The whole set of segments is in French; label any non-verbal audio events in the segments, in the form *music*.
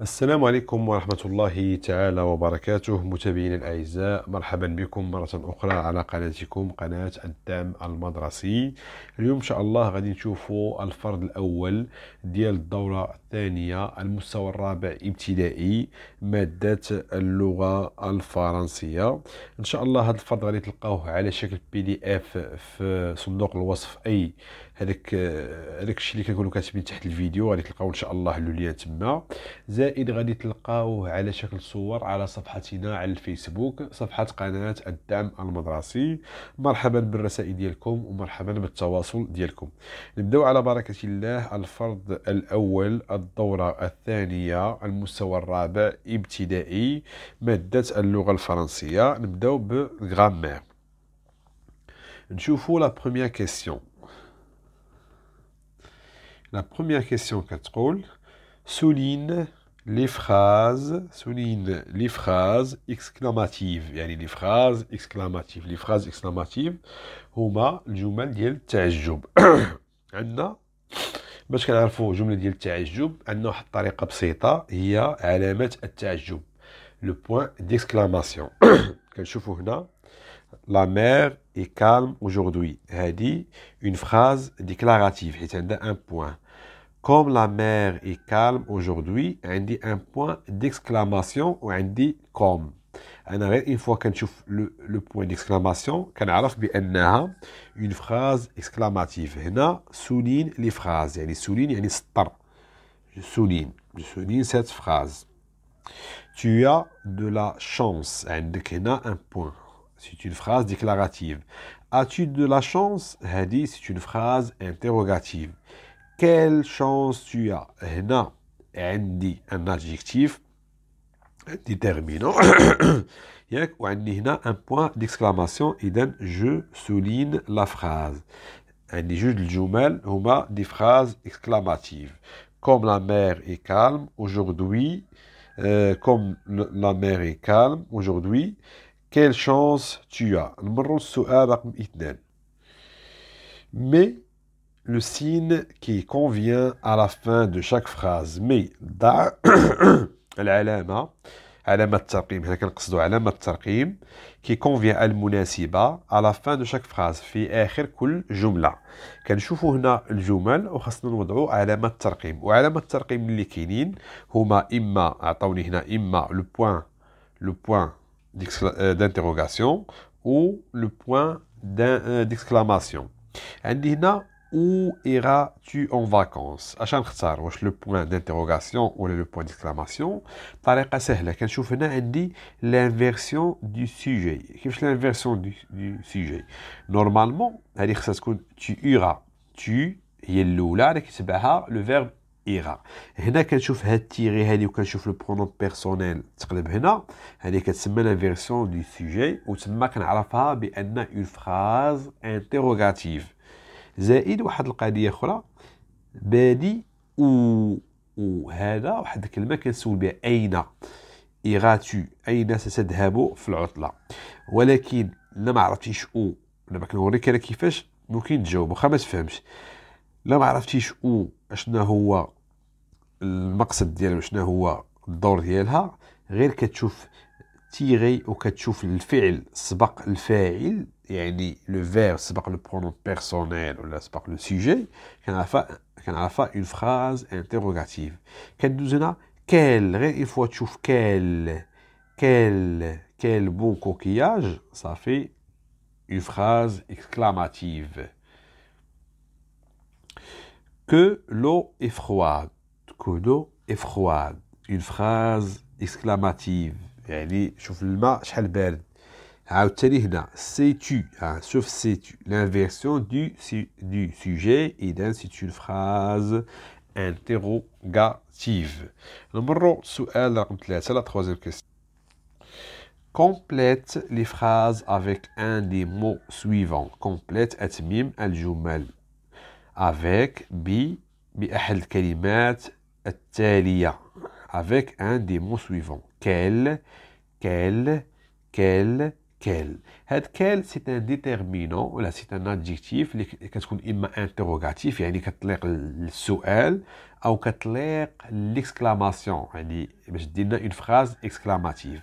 السلام عليكم ورحمة الله تعالى وبركاته متابعينا الأعزاء مرحبا بكم مرة أخرى على قناتكم قناة الدعم المدرسي اليوم إن شاء الله غادي نشوفوا الفرد الأول ديال الدورة الثانية المستوى الرابع ابتدائي مادة اللغة الفرنسية إن شاء الله هذا الفرد غادي تلقاوه على شكل بي دي اف في صندوق الوصف أي هذاك هذاك الشيء اللي كنقولوا كاتبين تحت الفيديو غادي تلقاو ان شاء الله اللوليان تما زائد غادي تلقاوه على شكل صور على صفحتنا على الفيسبوك صفحه قناه الدعم المدرسي مرحبا بالرسائل ديالكم ومرحبا بالتواصل ديالكم نبداو على بركه الله الفرض الاول الدوره الثانيه المستوى الرابع ابتدائي ماده اللغه الفرنسيه نبداو بالغرامير نشوفوا لا بروميير كيسيون la première question contrôle souligne les phrases souligne les phrases exclamatives et les phrases exclamatives les phrases exclamatives huma jumel ديال التعجب عندنا باش كنعرفوا ديال التعجب عندنا واحد الطريقه بسيطه هي علامه التعجب كنشوفوا هنا La mer est calme aujourd'hui. Elle dit une phrase déclarative. Il y a un point. Comme la mer est calme aujourd'hui, dit un point d'exclamation ou dit comme. Une غير une fois كنشوف le point d'exclamation y a une phrase exclamative. هنا سولين souligne les phrases. سولين يعني سطر. Je souligne, je souligne cette phrase. Tu as de la chance. عندك a un point. C'est une phrase déclarative. As-tu de la chance هذه c'est une phrase interrogative. Quelle chance tu as هنا عندي un adjectif déterminant Ou *coughs* un point d'exclamation idem je souligne la phrase عندي جوج الجمل هما des phrases exclamatives comme la mer est calme aujourd'hui euh, comme la mer est calme aujourd'hui quelle chance tu as mais le signe qui convient à la fin de chaque phrase. Mais, da, *coughs* l'alama, l'alama t'arqim, il y a quelqu'un qui se doit, qui convient à la fin de chaque phrase, fi akhir kul jumla. Quand je vois là le jumel, on va se mettre à l'alama t'arqim. Ou à l'alama t'arqim, les kinin, huma imma, attendez, il y imma, le point, le point euh, d'interrogation, ou le point euh, d'exclamation où iras-tu en vacances عشان نختار واش d'interrogation ou le point d'exclamation طريقه سهله كنشوف هنا l'inversion du sujet كيفاش l'inversion du, sujet نورمالمون هذه خصها تكون tu iras tu هي الاولى اللي كتبعها لو فيرب ايغا هنا كنشوف هاد تيغي هادي وكنشوف لو هنا هادي كتسمى وتما كنعرفها une phrase زائد واحد القضيه اخرى بادي و وهذا واحد الكلمه كنسول بها اين ايغاتو اين ستذهب في العطله ولكن لا ما عرفتيش او دابا كنوريك انا كيفاش ممكن تجاوب واخا ما تفهمش لا ما عرفتيش او اشنا هو المقصد ديالها شنو هو الدور ديالها غير كتشوف tiré au kachouf le le et le verbe, le pronom personnel, ou le sujet, a fait une phrase interrogative. tu douzena, quel, que faut tchouf, quel, quel, quel bon coquillage, ça fait une phrase exclamative. Que l'eau est froide, que l'eau est froide, une phrase exclamative. Hein، l'inversion du, sujet une phrase interrogative troisième Complète les phrases avec un des mots suivants. Complète et al avec bi bi al avec un des mots suivants. Quel, quel, quel, quel. Had quel, c'est un déterminant, là c'est un adjectif Qu'est-ce qu'on dit interrogatif يعني elle. السؤال او ou l'exclamation يعني باش دير une phrase exclamative.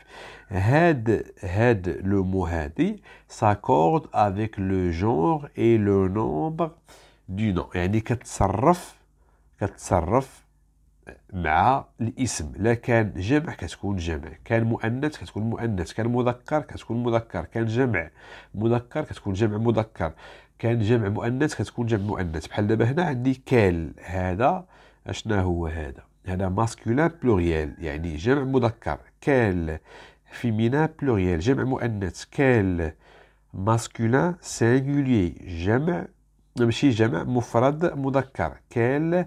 Had had le mot head s'accorde avec le genre et le nombre du nom يعني كتصرف كتصرف مع الاسم لا كان جمع كتكون جمع كان مؤنث كتكون مؤنث كان مذكر كتكون مذكر كان جمع مذكر كتكون جمع مذكر كان جمع مؤنث كتكون جمع مؤنث بحال دابا هنا عندي كال هذا اشنا هو هذا هذا ماسكولان بلوريال يعني جمع مذكر كال فيمينا بلوريال جمع مؤنث كال ماسكولان سينغولي جمع ماشي جمع مفرد مذكر كال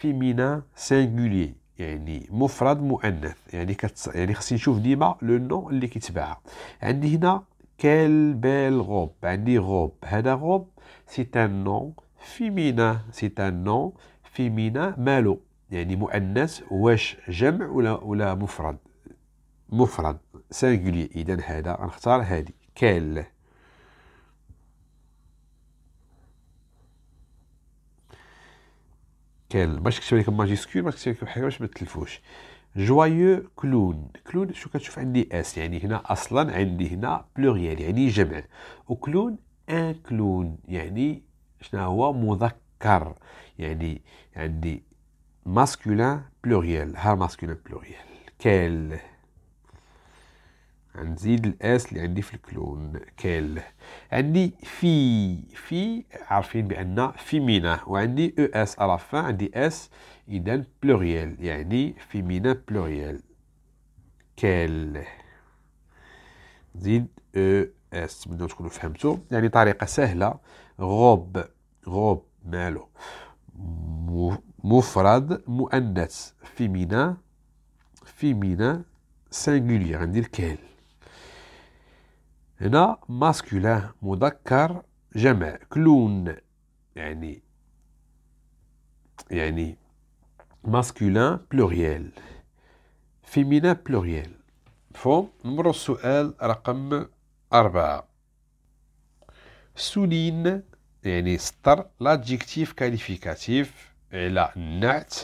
féminin سينغولي يعني مفرد مؤنث يعني كتص... يعني خصني نشوف ديما لو نو اللي كيتبعها عندي هنا كال بال غوب عندي غوب هذا غوب سي ان نو فيمينا سي ان نو فيمينا مالو يعني مؤنث واش جمع ولا ولا مفرد مفرد سينغولي اذا هذا غنختار هذه كال كامل باش كتب لك ماجيسكول باش كتب لك حاجه باش ما تلفوش جوايو كلون كلون شو كتشوف عندي اس يعني هنا اصلا عندي هنا بلوريال يعني جمع وكلون ان كلون يعني شنو هو مذكر يعني عندي ماسكولين بلوريال ها ماسكولين بلوريال كيل هنزيد الاس اللي عندي في الكلون كال عندي في في عارفين بان فيمينا وعندي او e اس على عندي اس اذا بلوريال يعني فيمينا بلوريال كال نزيد او اس نتمنى تكونوا فهمتوا يعني طريقه سهله غوب غوب مالو مفرد مؤنث فيمينا فيمينا سينغوليير ندير كال هنا ماسكولين مذكر جمع كلون يعني يعني ماسكولين بلوريال فيمينان بلوريال مفهوم نمر السؤال رقم أربعة سولين يعني سطر لادجيكتيف كاليفيكاتيف على النعت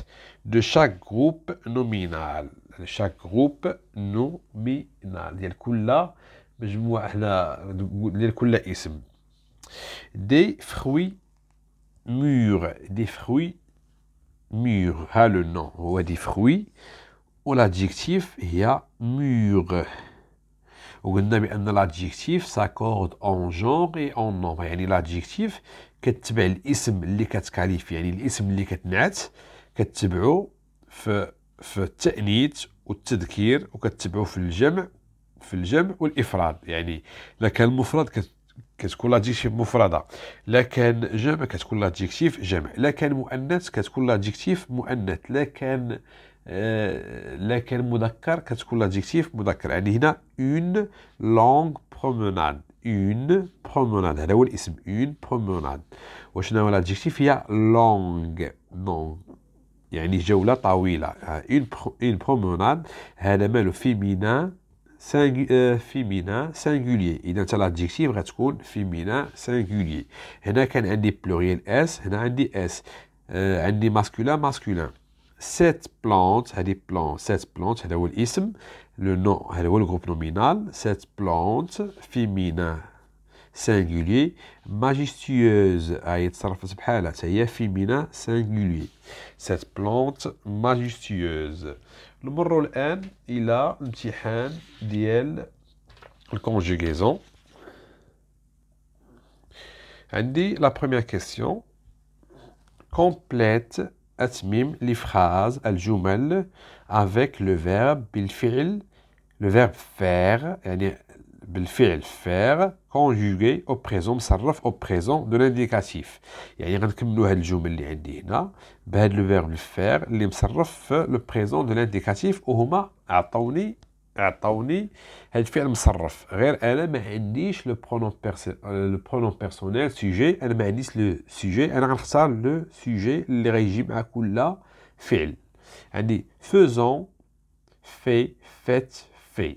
دو شاك جروب نومينال شاك جروب نومينال ديال كل مجموعة هنا ندير كل اسم دي فخوي مور دي فخوي مور ها لو نون هو دي فخوي و لادجيكتيف هي مور وقلنا بان لادجيكتيف ساكورد اون جونغ اي اون نومبر يعني لادجيكتيف كتبع الاسم اللي كتكاليف يعني الاسم اللي كتنعت كتبعو في في التانيث والتذكير وكتبعو في الجمع في الجمع والافراد يعني الا كان المفرد كتكون لادجيكتيف مفرده الا كان جمع كتكون لادجيكتيف جمع الا كان مؤنث كتكون لادجيكتيف مؤنث الا كان آه كان مذكر كتكون لادجيكتيف مذكر يعني هنا اون لونغ بروموناد اون بروموناد هذا هو الاسم اون بروموناد وشنو هو لادجيكتيف هي لونغ نون يعني جوله طويله اون اون بروموناد هذا مالو فيمينان Euh, féminin singulier اذا il لادجيكتيف féminin singulier هنا كان عندي بلوريال اس s, un euh, masculin masculin cette plante هذه cette plante c'est le nom. le nom le groupe nominal. cette plante féminin singulier majestueuse a féminin singulier cette plante majestueuse le mot rôle n, il a un petit n, diel, conjugaison. Elle dit la première question complète, et les phrases, elle jumelle avec le verbe bilfiril, le verbe faire. بالفعل faire conjugué au présent مصرف au présent de l'indicatif يعني غنكملوا هاد الجمل اللي عندي هنا بهاد لو faire اللي مصرف في لو بريزون دو l'indicatif وهما عطوني عطوني هاد الفعل مصرف غير انا ما عنديش لو برونون لو برونون بيرسونيل سوجي انا ما عنديش لو سوجي انا غنختار لو سوجي اللي غيجي مع كل فعل عندي faisons fait fait fait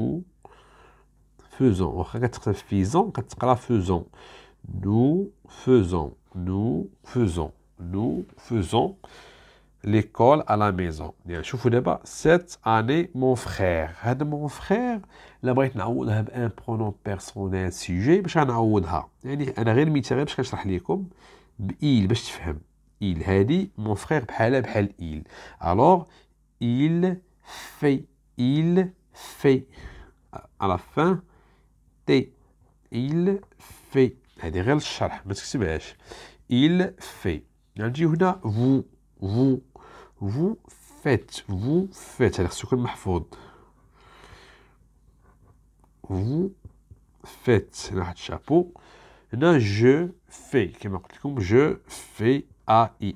faisons. Ou faisons, faisons. Nous faisons. Nous faisons. Nous faisons l'école à la maison. Je vous dis, cette année, mon frère. Hein, mon frère, là, on a un pronom personnel sujet, باش نعوضها. يعني انا غير مثال باش كنشرح لكم Il, باش تفهم. Il, hadi, mon frère بحالها bhal, il. Alors, il fait, il fait. À la fin, il fait. Regardez le schéma. Mais c'est que si vous Il fait. Alors déjà, on vous, vous, vous faites, vous faites. Alors sur ma faute. Vous faites. la chapeau. Donc je fais. Qu'est-ce que je fais Ais.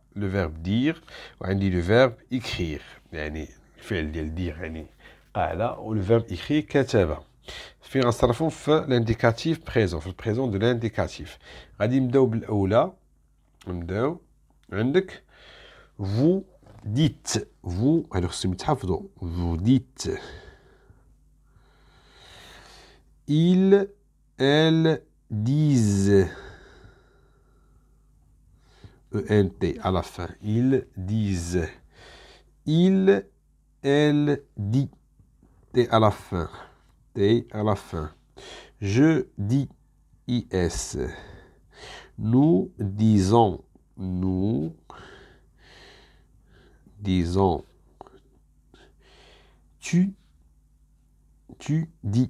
Le verbe dire, ou on dit le verbe écrire. Il faut le dire, ou le verbe écrire, qu'est-ce que va Faire un l'indicatif présent, le présent de l'indicatif. On dit que c'est un peu On un Vous dites, vous, alors c'est Vous dites, ils, elles, disent. ENT à la fin. Ils disent. Il, elle dit. T à la fin. T à la fin. Je dis. IS. Nous disons. Nous disons. Tu. Tu dis.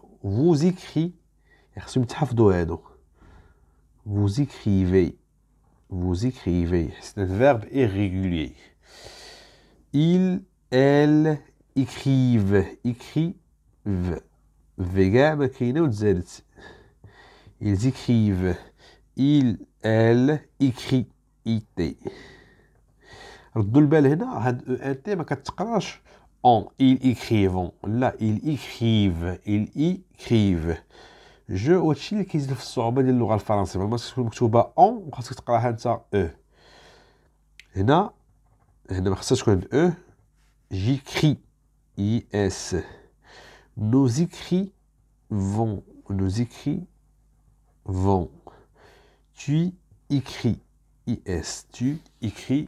Vous écrivez. Vous écrivez. C'est un verbe irrégulier. Il, elle, écrivent. Écrivent. Végère, mais qui est-ce que Ils écrivent. Il, elles, écrivent. Il est très bien. Il est très bien. Il ils écrivent. Là, ils écrivent. Ils écrivent. Je aussi qu'ils de l'oral en je suis en, je se faire un ça, et Là, je J'écris. Nos écrits vont. nous écrits vont. Tu écris. Tu écris.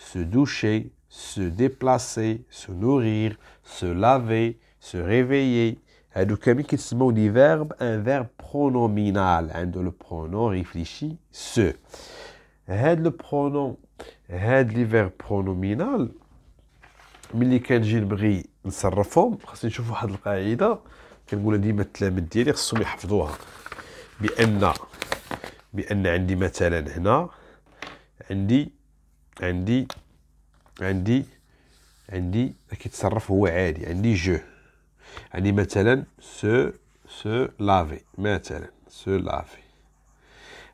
se doucher, se déplacer, se nourrir, se laver, se réveiller. On des verbes, un verbe pronominal. Le pronom réfléchi, se. Le pronom, les verbes pronominal, ملي كنجي نبغي نصرفهم خاصني نشوف واحد القاعده كنقولها ديما التلاميذ ديالي يحفظوها بان بان عندي مثلا هنا عندي عندي عندي عندي كيتصرف هو عادي عندي جو عندي مثلا سو سو لافي مثلا سو لافي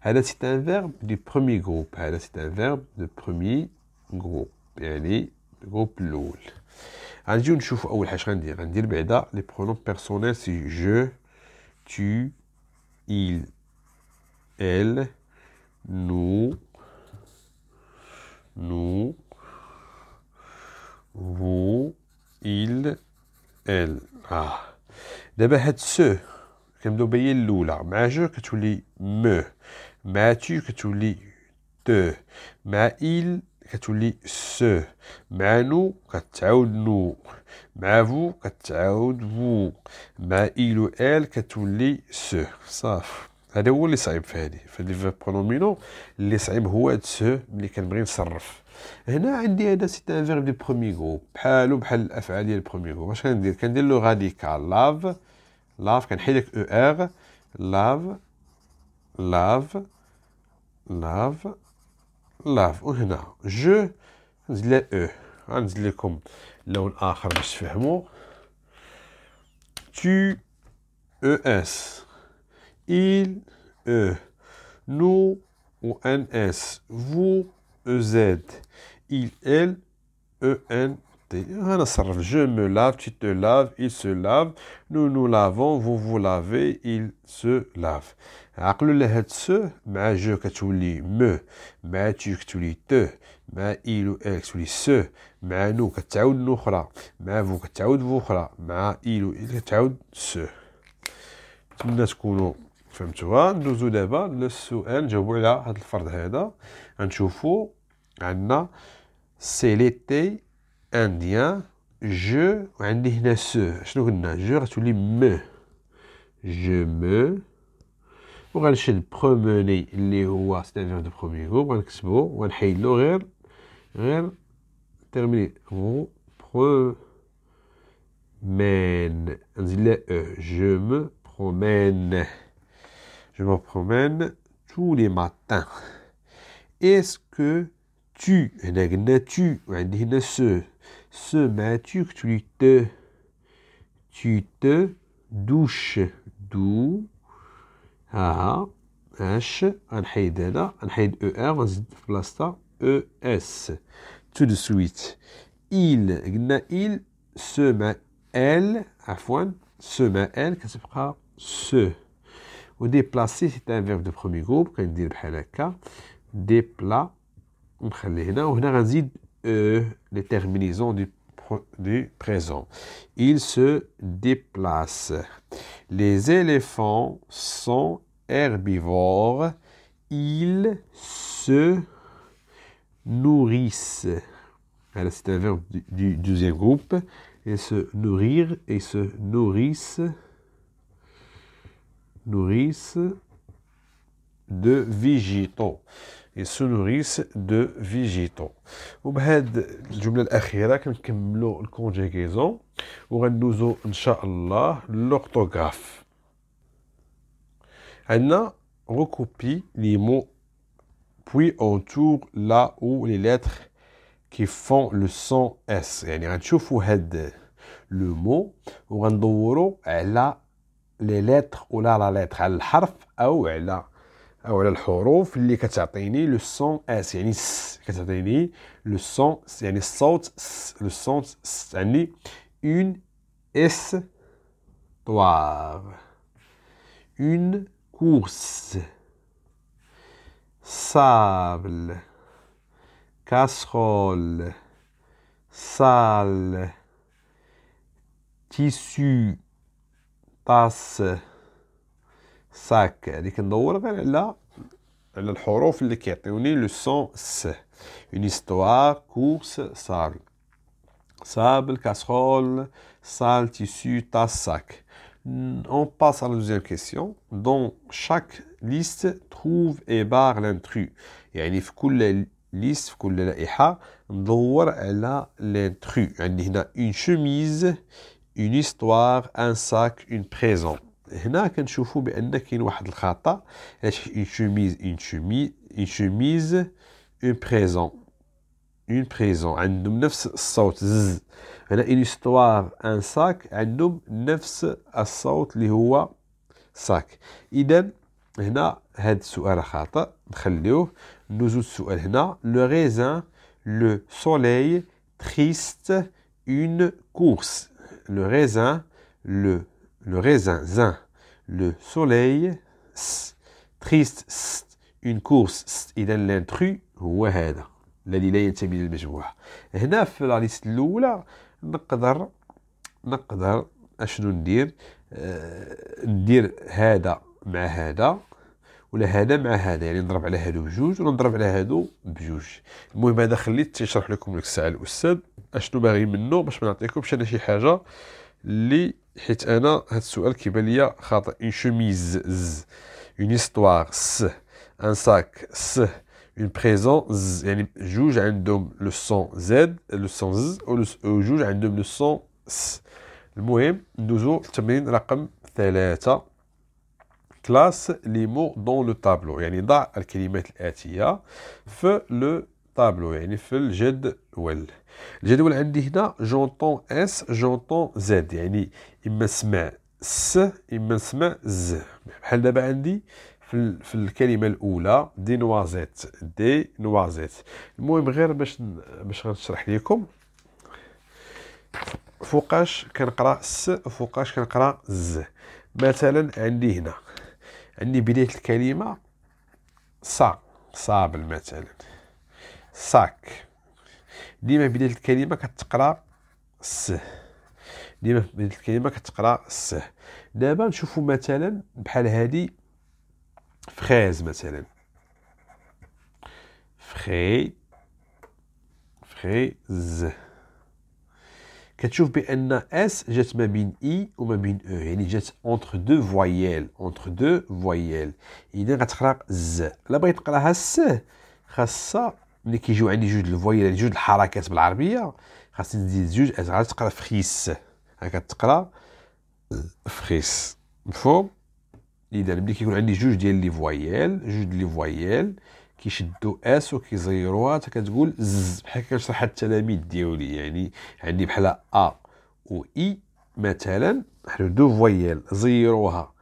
هذا سي ان فيرب دو برومي جروب هذا سي ان فيرب دو برومي جروب يعني جروب الاول غنجيو نشوفوا اول حاجه غندير غندير بعدا لي برونون بيرسونيل سي جو تو il elle nous Nous, vous, il, elle. Ah. D'abord, ce, comme d'obéir l'eau, là. Majeur, que tu lis, me. Mathieu, que tu lis, te. Ma, il, que tu lis, ce. Ma, nous, que tu lis, nous. Ma, vous, que tu vous. Ma, il ou elle, que tu lis, se. Ça. هذا هو اللي صعيب في هذه في لي برونومينو اللي صعيب هو هاد سو ملي كنبغي نصرف هنا عندي هذا سيت ان فيرب دي برومي غو بحالو بحال الافعال ديال بروميي غو اش كندير كندير لو راديكال لاف لاف كنحيد لك او ار لاف لاف لاف لاف وهنا جو نزيد لها او غنزيد لكم لون اخر باش تفهموا تي او اس il e, nous, ou n, s, vous, e, il, elle, e, n, t. Je me lave, tu te laves, il se lave Nous nous lavons, vous vous lavez, il se lave À quoi le hête ce? Mais que tu lis me. Mais que tu lis te. Mais il ou elle que tu lis ce. Mais nous que t'as ou nous voilà. Mais vous que t'as ou vous Mais ils ou elles que t'as ou ce. Tu n'as qu'un nom. فهمتوها ندوزو دابا للسؤال نجاوبو على هذا الفرض هذا غنشوفو عندنا سي ليتي انديان جو وعندي هنا سو شنو قلنا جو غتولي مو جو مو وغنشد بروموني اللي هو ستافير دو بخومي غروب غنكتبو وغنحيدلو غير غير تيرميني غو برو مين نزيد لا او جو مو برومين je me promène tous les matins. Est-ce que tu, tu, se, se tu, tu te, tu te douches, dou, ah, h, e r plasta tout de suite il gna il se met elle عفوا se met elle ce, ou déplacer, c'est un verbe de premier groupe, quand il dépla-le-ka هكا dépla, نخلي on a euh, les terminaisons du présent. Ils se déplacent ».« Les éléphants sont herbivores. Ils se nourrissent. C'est un verbe du, deuxième groupe. Et se nourrir et se nourrissent nourrice de vigito et se nourrice de vigito ou bien la jumla l'akhira que nkemlo le conjugaison on ou gnouzo inchallah l'orthographe On a recopié les mots puis autour, là où les lettres qui font le son S. On Yani, le mot, on va à la les lettres, ou la lettre al-harf, ou la lettre ou horof les le son, eh, le son, un S, une S, une S, une S, une S, une une S, une tasse, sac هذيك là, les على les الحروف course, sable, le son « s ». Une histoire, course, sac. Sable, casserole, sac. On passe à la deuxième question. Dans chaque liste, trouve et barre l'intrus. Il y a une liste, une liste, une liste, une liste, une chemise, une histoire, un sac, une présent. Hena qu'est-ce qu'il faut? Bien, on a qu'une seule Une chemise, une chemise, une chemise, une présence. une présence. Un nombre neuf cents z. une histoire, un sac. Un nombre neuf cents le quoi? Sac. Idem. Hena, cette question de carte, on va la laisser. Nous avons une question. Hena, le raisin, le soleil triste, une course. le raisin, le, le raisin, zin, le soleil, s, triste, s, une course, s, إذا l'intrus هو هذا الذي لا ينتمي للمجموعة هنا في la liste الأولى نقدر نقدر أشنو ندير أه ندير هذا مع هذا ولا هذا مع هذا يعني نضرب على هادو بجوج ونضرب على هادو بجوج المهم هذا خليت تشرح لكم لك الساعه الاستاذ اشنو باغي منه باش ما نعطيكمش انا شي حاجه اللي حيت انا هذا السؤال كيبان ليا خاطئ اون شوميز ز اون استوار س ان ساك س اون بريزون ز يعني جوج عندهم لو سون زد لو سون ز وجوج عندهم لو سون س المهم ندوزو للتمرين رقم ثلاثة كلاس لي مو دون لو طابلو يعني ضع الكلمات الآتية في لو طابلو يعني في الجدول الجدول عندي هنا جونطون اس جونطون زد يعني اما نسمع س اما نسمع ز بحال دابا عندي في, في الكلمه الاولى دي نوازيت دي نوازيت المهم غير باش باش غنشرح لكم فوقاش كنقرا س فوقاش كنقرا ز مثلا عندي هنا عندي بدايه الكلمه صا صابل مثلا ساك ديما في بدايه الكلمه كتقرا س ديما في بدايه الكلمه كتقرا س دابا نشوفوا مثلا بحال هادي فخيز مثلا فخي فخيز كتشوف بان اس جات ما بين اي e وما بين او e، يعني جات اونتر دو فواييل اونتر دو فواييل اذا غتقرا ز الا بغيت تقراها س خاصها ملي كيجيو عندي جوج الفويل جوج الحركات بالعربيه خاصني نزيد جوج غادي تقرا فخيس هكا تقرا فخيس مفهوم اذا ملي كيكون عندي جوج ديال لي فويال جوج لي فويال كيشدوا اس وكيزيروها حتى كتقول ز بحال كنشرح التلاميذ ديالي يعني عندي بحال ا و اي e، مثلا نحن دو فويال زيروها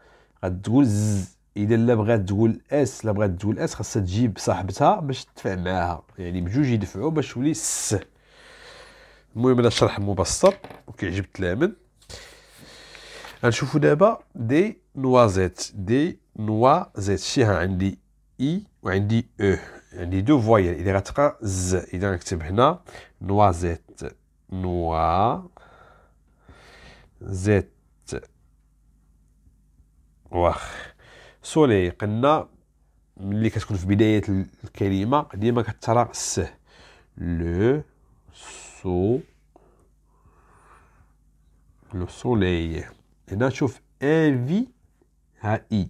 غتقول ز اذا لا بغات تقول اس لا بغات تقول اس خاصها تجيب صاحبتها باش تدفع معاها يعني بجوج يدفعوا باش تولي س المهم هذا الشرح مبسط وكيعجب التلامذ غنشوفوا دابا دي نوازيت دي نوازيت شيها عندي اي e وعندي او e. عندي دو فوايل اذا غتقرا ز اذا نكتب هنا نوازيت نوا زيت واخ سولي قلنا ملي كتكون في بداية الكلمة ديما كترى س لو سو لو سولي هنا تشوف في ها اي e.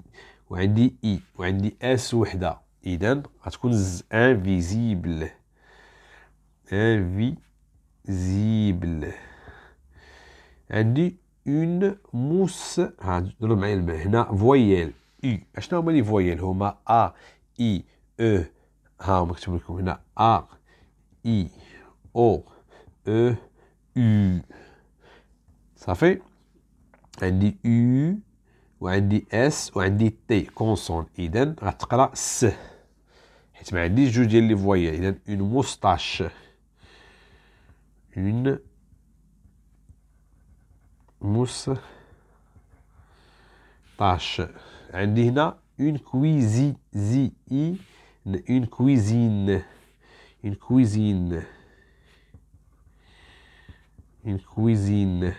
وعندي اي e. وعندي اس وحدة اذا غتكون انفيزيبل انفيزيبل عندي اون موس ها معايا هنا فويال U. Ach nou maar die homa A I E ha om ek sommer kom A I O E U. Ça fait un dit U ou un dit S ou un dit T consonne idem à tra S. Et ma dit je dis les voyelles une moustache. Une moustache une cuisine une cuisine une cuisine euh, une cuisine une cuisine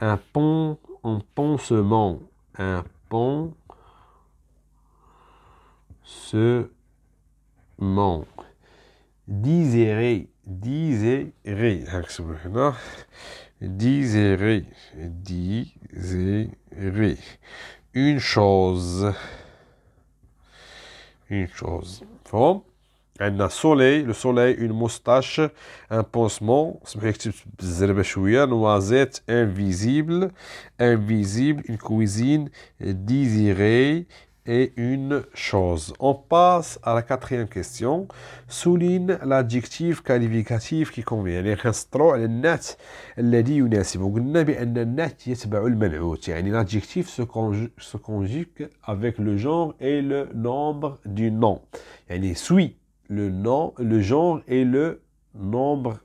un pont un pansement un pont se manque Désiré, désirer, désirer, désirer, Une chose, une chose. elle a le soleil, le soleil, une moustache, un pansement, une noisette, invisible, invisible, une cuisine, Désiré et une chose. On passe à la quatrième question. Souligne l'adjectif qualificatif qui convient. Les les الذي يناسب l'adjectif se, conjugue, se conjugue avec le genre et le nombre du nom. Il suit le nom, le genre et le nombre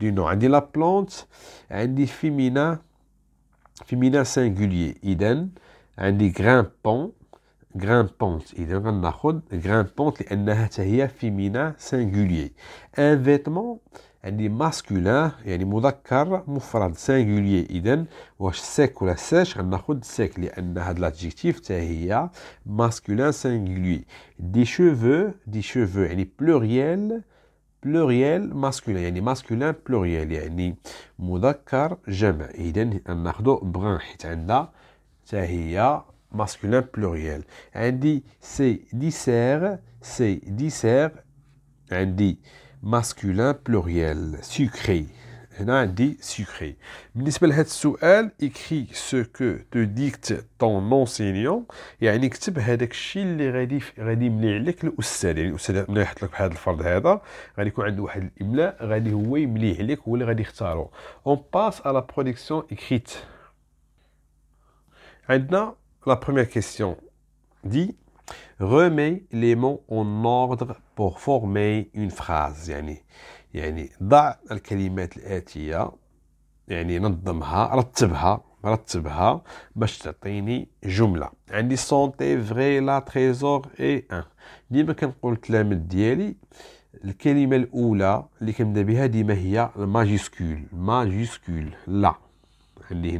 du nom. عندي la plante عندي féminin féminin singulier. Idem le grimpant grand-père, il est un homme chaud, grand-père, il est un homme chaud, féminin, singulier. un vêtement, il est masculin, il est un moudakar, mufan, singulier, iden, ou secré à sechs, un moudakar, secré à iden, l'adjectif sehia, masculin, singulier. des cheveux, des cheveux, il est pluriel. pluriel, masculin, est masculin pluriel, iden, moudakar, gemme iden, mardot, brin, et tenda. sehia, masculin pluriel. C'est dit c'est dissert, c'est dissert, masculin pluriel, sucré. Elle sucré. بالنسبة لهذا السؤال écrit ce que te dicte ton enseignant et à هذاك الشيء اللي غادي غادي qui يعني لك بهذا الفرض هذا غادي يكون عنده واحد le on passe à la production écrite عندنا la première question dit remets les mots en ordre pour former une phrase يعني يعني ضع الكلمات يعني نظمها رتبها رتبها باش تعطيني عندي ديما كنقول ديالي اللي كنبدا بها ديما هي الماجيسكول لا اللي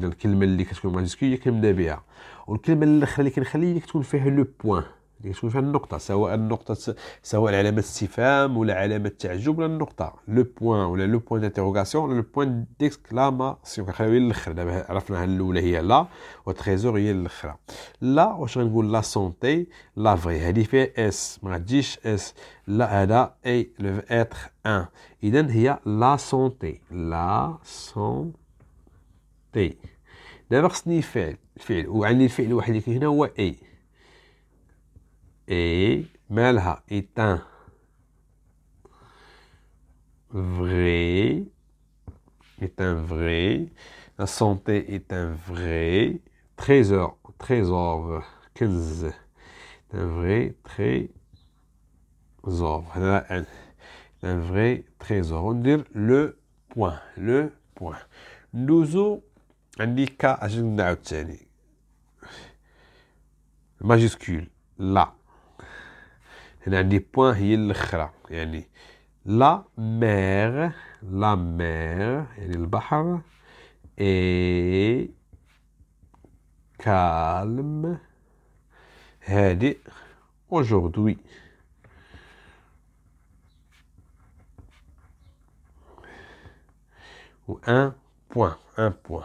كتكون كنبدا بها والكلمه الاخرى اللي كنخليك تكون فيها لو بوين اللي كتكون فيها النقطه سواء النقطه سواء علامه استفهام ولا علامه تعجب ولا النقطه لو بوين ولا لو بوين انتيروغاسيون ولا لو بوين ديكلاماسيون كنخليو الاخر دابا عرفناها الاولى هي لا وتريزور هي الاخرى لا واش غنقول لا سونتي لا فري هذه فيها اس ما غتجيش اس لا هذا اي لو اتر ان اذا هي لا سونتي لا سونتي دابا خصني فعل وعندي الفعل الوحيد vrai est un vrai. La santé est un vrai trésor. Trésor. 15. un vrai trésor. Un vrai trésor. On dit le point. Le point. Nous Annika Ajnaoceni. Ah, Majuscule. La. Il y a des points. Il y a la mer. La mer. Il y le bahar. Et. Calme. Hadi. Aujourd'hui. Ou un point. Un point.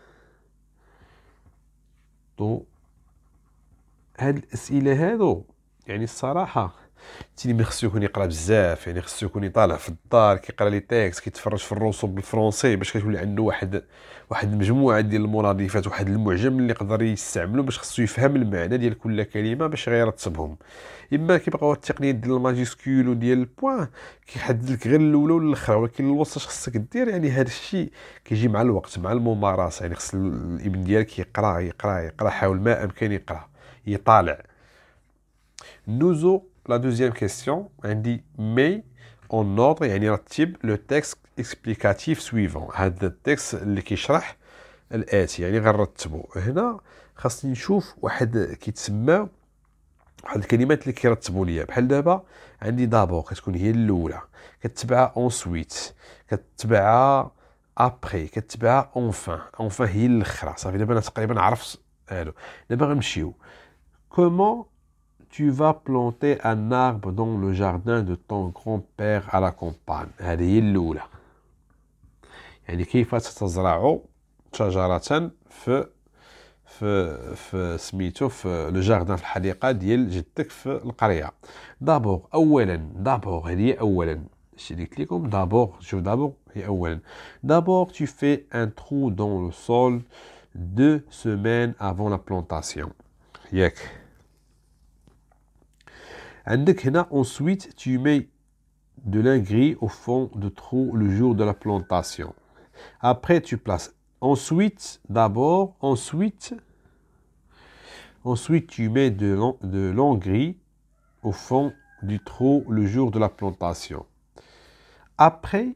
هاد الاسئله هادو يعني الصراحه مي خصو يكون يقرا بزاف يعني خصو يكون يطالع في الدار كيقرا لي تيكس كيتفرج في الرسوم بالفرونسي باش كتولي عنده واحد واحد المجموعه ديال المرادفات واحد المعجم اللي يقدر يستعملو باش خصو يفهم المعنى ديال كل كلمه باش غيرتبهم اما كيبقاو التقنيات ديال الماجيسكول وديال البوان كيحدد لك غير الاولى ولا الاخرى ولكن الوسط اش خصك دير يعني هذا الشيء كيجي مع الوقت مع الممارسه يعني خص الابن ديالك يقرا يقرا يقرا حاول ما امكن يقرا يطالع نوزو لا دوزيام كيستيون عندي مي اون اوردر يعني رتب لو تيكست اكسبليكاتيف سويفون هذا التكست اللي كيشرح الاتي يعني غنرتبو هنا خاصني نشوف واحد كيتسمى واحد الكلمات اللي كيرتبوا ليا بحال دابا عندي دابور كتكون هي الاولى كتبعها اونسويت كتبعها ابري كتبعها اونفان اونفان هي الاخرى صافي دابا انا تقريبا عرفت الو دابا غنمشيو كومون tu vas planter un arbre dans le jardin de ton grand-père à la campagne هذه الأولى يعني كيف ستزرع شجرة في في في سميتو في لو جاردان في الحديقه ديال جدك في القريه دابور اولا دابور هذه اولا الشيء اللي قلت لكم دابور شوف دابور هي اولا دابور tu fais un trou dans le sol deux semaines avant la plantation ياك Ensuite, tu mets de l'engrais au fond du trou le jour de la plantation. Après, tu places. Ensuite, d'abord, ensuite, ensuite, tu mets de l'engris au fond du trou le jour de la plantation. Après,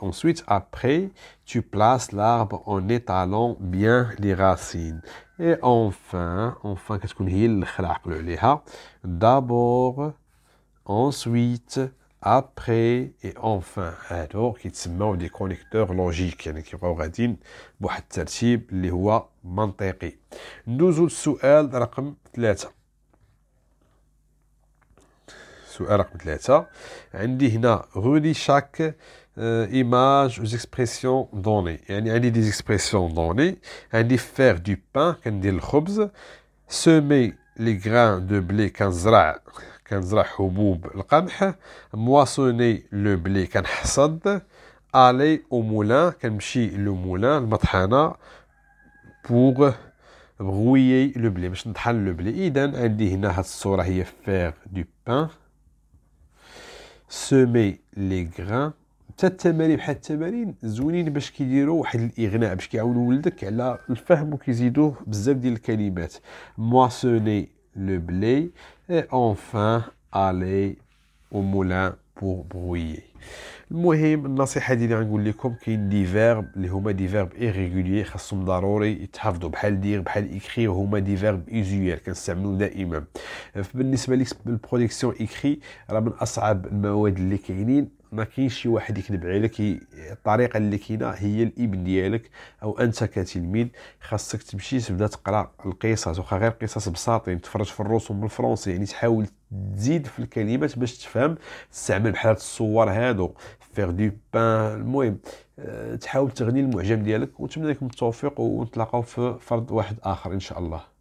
Ensuite, après, tu places l'arbre en étalant bien les racines. Et enfin, enfin, qu'est-ce qu'on dit D'abord, ensuite, après et enfin. Alors, qui sont des connecteurs logiques, hein, qui le بواحد الترتيب اللي هو منطقي. ندوزو للسؤال رقم première. سؤال رقم ثلاثة عندي هنا غولي شاك euh, images ou expressions données. Il y a des expressions données, Il faire du pain, on Il semer les grains de blé, kanzra, kanzra le moissonner le blé, aller au moulin, a le moulin, matana, pour rouiller le blé. le blé. il y a faire du pain, semer les grains, حتى التمارين بحال التمارين زوينين باش كيديروا واحد الاغناء باش كيعاونوا ولدك على الفهم وكيزيدوه بزاف ديال الكلمات مواسوني لو بلي اي اونفان الي او مولان بور بروي المهم النصيحه ديالي غنقول لكم كاين دي فيرب اللي هما دي فيرب ايريغولي خاصهم ضروري يتحفظوا بحال دير بحال اكري هما دي فيرب ايزويال كنستعملو دائما بالنسبه لي البروديكسيون اكري راه من اصعب المواد اللي كاينين ما كاينش شي واحد يكذب عليك الطريقه اللي كاينه هي الابن ديالك او انت كتلميذ خاصك تمشي تبدا تقرا القصص واخا غير قصص بساطين تفرج في الرسوم بالفرنسي يعني تحاول تزيد في الكلمات باش تفهم تستعمل بحال هاد الصور هادو فيغ دو بان المهم آه، تحاول تغني المعجم ديالك ونتمنى لكم التوفيق ونتلاقاو في فرض واحد اخر ان شاء الله